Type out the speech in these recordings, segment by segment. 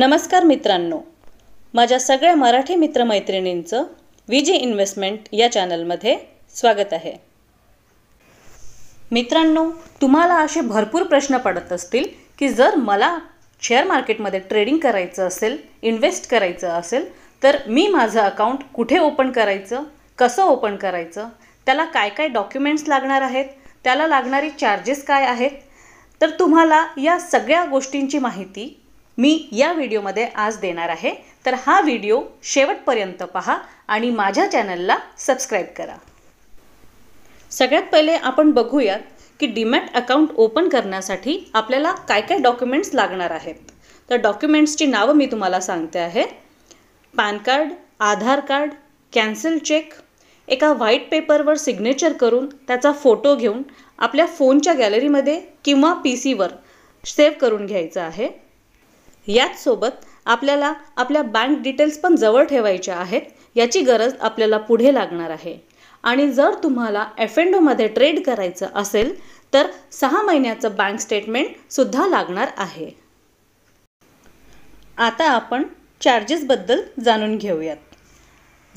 नमस्कार मित्रांनो माझ्या सगळ्या मराठी मित्रमैत्रिणींचं विजी इन्व्हेस्टमेंट या चॅनलमध्ये स्वागत आहे मित्रांनो तुम्हाला असे भरपूर प्रश्न पडत असतील की जर मला शेअर मार्केटमध्ये ट्रेडिंग करायचं असेल इन्व्हेस्ट करायचं असेल तर मी माझं अकाउंट कुठे ओपन करायचं कसं ओपन करायचं त्याला काय काय डॉक्युमेंट्स लागणार आहेत त्याला लागणारे चार्जेस काय आहेत तर तुम्हाला या सगळ्या गोष्टींची माहिती मी या व्हिडिओमध्ये आज देणार आहे तर हा व्हिडिओ शेवटपर्यंत पहा आणि माझ्या चॅनलला सबस्क्राईब करा सगळ्यात पहिले आपण बघूयात की डीमॅट अकाउंट ओपन करण्यासाठी आपल्याला काय काय डॉक्युमेंट्स लागणार आहेत तर डॉक्युमेंट्सची नावं मी तुम्हाला सांगते आहे PAN card Aadhaar card cancel cheque एका व्हाईट पेपरवर सिग्नेचर करून त्याचा फोटो घेऊन आपल्या फोनच्या गॅलरीमध्ये किंवा पी सीवर सेव्ह करून घ्यायचा आहे याचसोबत आपल्याला आपल्या बँक डिटेल्स पण जवळ ठेवायच्या आहेत याची गरज आपल्याला पुढे लागणार आहे आणि जर तुम्हाला एफ एन ट्रेड करायचं असेल तर सहा महिन्याचं बँक स्टेटमेंटसुद्धा लागणार आहे आता आपण चार्जेसबद्दल जाणून घेऊयात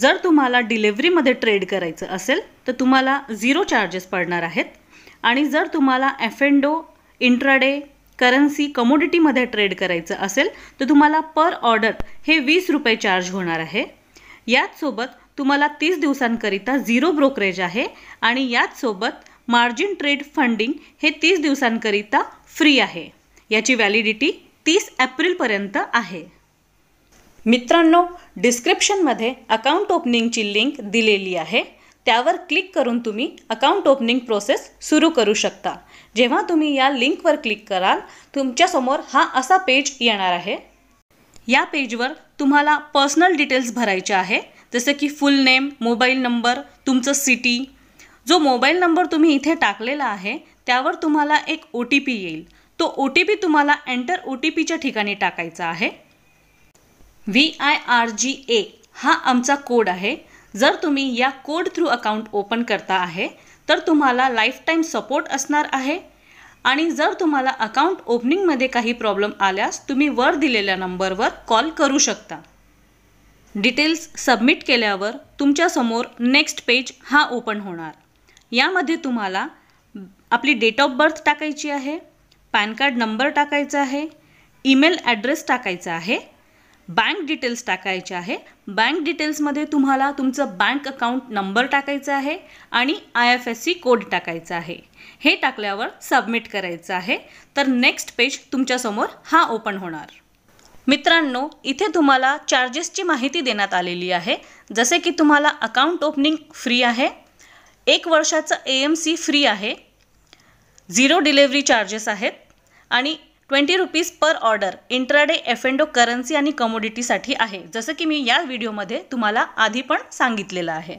जर तुम्हाला डिलेवरीमध्ये ट्रेड करायचं असेल तर तुम्हाला झिरो चार्जेस पडणार आहेत आणि जर तुम्हाला एफ एन इंट्राडे करन्सी कमोडिटीमध्ये ट्रेड करायचं असेल तर तुम्हाला पर ऑर्डर हे वीस रुपये चार्ज होणार आहे याचसोबत तुम्हाला तीस दिवसांकरिता झिरो ब्रोकरेज आहे आणि याचसोबत मार्जिन ट्रेड फंडिंग हे तीस दिवसांकरिता फ्री आहे याची व्हॅलिडिटी तीस एप्रिलपर्यंत आहे मित्रांनो डिस्क्रिप्शनमध्ये अकाउंट ओपनिंगची लिंक दिलेली आहे त्यावर क्लिक करून तुम्ही अकाउंट ओपनिंग प्रोसेस सुरू करू शकता जेव्हा तुम्ही या लिंकवर क्लिक कराल तुमच्यासमोर हा असा पेज येणार आहे या पेजवर तुम्हाला पर्सनल डिटेल्स भरायचे आहे जसं की फुल नेम मोबाईल नंबर तुमचं सिटी जो मोबाईल नंबर तुम्ही इथे टाकलेला आहे त्यावर तुम्हाला एक ओ टी पी येईल तो ओ टी पी तुम्हाला एंटर ओ टी पीच्या ठिकाणी टाकायचा आहे V I R G A हा आमचा कोड आहे जर तुम्ही या कोड थ्रू अकाउंट ओपन करता आहे तर तुम्हाला लाईफटाईम सपोर्ट असणार आहे आणि जर तुम्हाला अकाउंट ओपनिंगमध्ये काही प्रॉब्लेम आल्यास तुम्ही वर दिलेल्या नंबरवर कॉल करू शकता डिटेल्स सबमिट केल्यावर तुमच्यासमोर नेक्स्ट पेज हा ओपन होणार यामध्ये तुम्हाला आपली डेट ऑफ बर्थ टाकायची आहे पॅन कार्ड नंबर टाकायचा आहे ईमेल ॲड्रेस टाकायचा आहे बँक डिटेल्स टाकायचे आहे बँक डिटेल्समध्ये तुम्हाला तुमचं बँक अकाउंट नंबर टाकायचा आहे आणि I F S C code टाकायचा आहे हे टाकल्यावर सबमिट करायचं आहे तर नेक्स्ट पेज तुमच्यासमोर हा ओपन होणार मित्रांनो इथे तुम्हाला चार्जेसची माहिती देण्यात आलेली आहे जसे की तुम्हाला अकाउंट ओपनिंग फ्री आहे एक वर्षाचं ए एम सी फ्री आहे झिरो डिलेवरी चार्जेस आहेत आणि twenty rupees per order intraday F and O currency आणि कमोडिटीसाठी आहे जसं की मी या व्हिडिओमध्ये तुम्हाला आधी पण सांगितलेलं आहे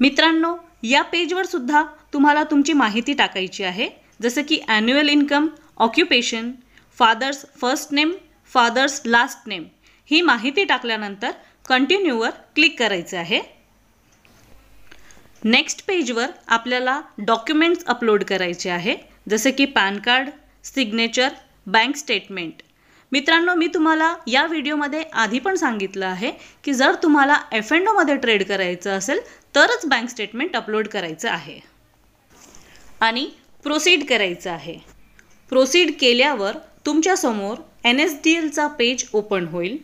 मित्रांनो या पेजवर सुद्धा तुम्हाला तुमची माहिती टाकायची आहे जसं की annual income occupation father's first name father's last name ही माहिती टाकल्यानंतर कंटिन्यूवर क्लिक करायचं आहे नेक्स्ट पेजवर आपल्याला डॉक्युमेंट्स अपलोड करायचे आहे जसं की PAN card signature bank statement मित्रांनो मी तुम्हाला या व्हिडिओमध्ये आधी पण सांगितलं आहे की जर तुम्हाला एफ एन ओमध्ये ट्रेड करायचं असेल तरच बँक स्टेटमेंट अपलोड करायचं आहे आणि प्रोसीड करायचं आहे प्रोसीड केल्यावर तुमच्यासमोर एन एस डी एलचा पेज ओपन होईल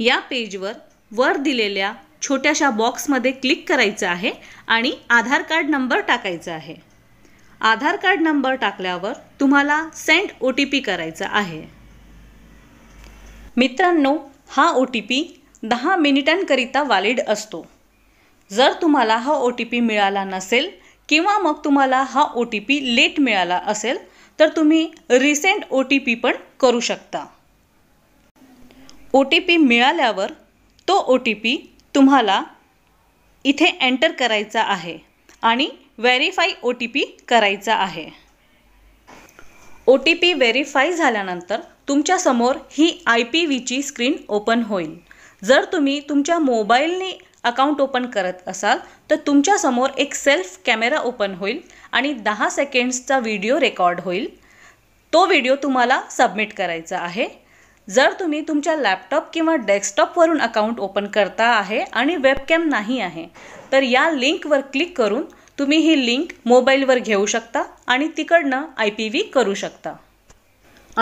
या पेजवर वर दिलेल्या छोट्याशा बॉक्समध्ये क्लिक करायचं आहे आणि आधार कार्ड नंबर टाकायचा आहे आधार कार्ड नंबर टाकल्यावर तुम्हाला सेंड ओ टी पी करायचा आहे मित्रांनो हा ओ टी पी दहा मिनिटांकरिता व्हॅलिड असतो जर तुम्हाला हा ओ टी पी मिळाला नसेल किंवा मग तुम्हाला हा ओ टी पी लेट मिळाला असेल तर तुम्ही रिसेंट ओ टी पी पण करू शकता ओ टी पी मिळाल्यावर तो ओ टी पी तुम्हाला इथे एंटर करायचा आहे आणि व्हेरीफाय ओ टी पी करायचा आहे ओ टी पी व्हेरीफाय झाल्यानंतर तुमच्यासमोर ही आय पी व्हीची स्क्रीन ओपन होईल जर तुम्ही तुमच्या मोबाईलने अकाउंट ओपन करत असाल तर तुमच्यासमोर एक सेल्फ कॅमेरा ओपन होईल आणि दहा सेकेंड्सचा व्हिडिओ रेकॉर्ड होईल तो व्हिडिओ तुम्हाला सबमिट करायचा आहे जर तुम्ही तुमच्या लॅपटॉप किंवा डेस्कटॉपवरून अकाउंट ओपन करता आहे आणि वेबकॅम नाही आहे तर या लिंकवर क्लिक करून तुम्ही ही लिंक मोबाईलवर घेऊ शकता आणि तिकडनं आय पी व्ही करू शकता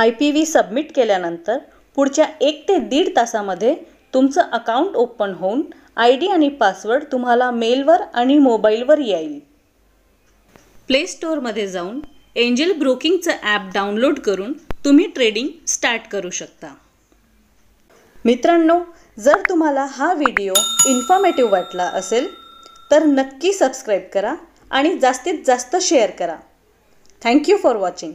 आय पी व्ही सबमिट केल्यानंतर पुढच्या एक ते दीड तासामध्ये तुमचं अकाउंट ओपन होऊन आय डी आणि पासवर्ड तुम्हाला मेलवर आणि मोबाईलवर येईल प्ले स्टोअरमध्ये जाऊन एंजल ब्रोकिंगचं ॲप डाउनलोड करून तुम्ही ट्रेडिंग स्टार्ट करू शकता मित्रांनो जर तुम्हाला हा व्हिडिओ इन्फॉर्मेटिव्ह वाटला असेल तर नक्की सबस्क्राईब करा आणि जास्तीत जास्त शेअर करा थँक्यू फॉर वॉचिंग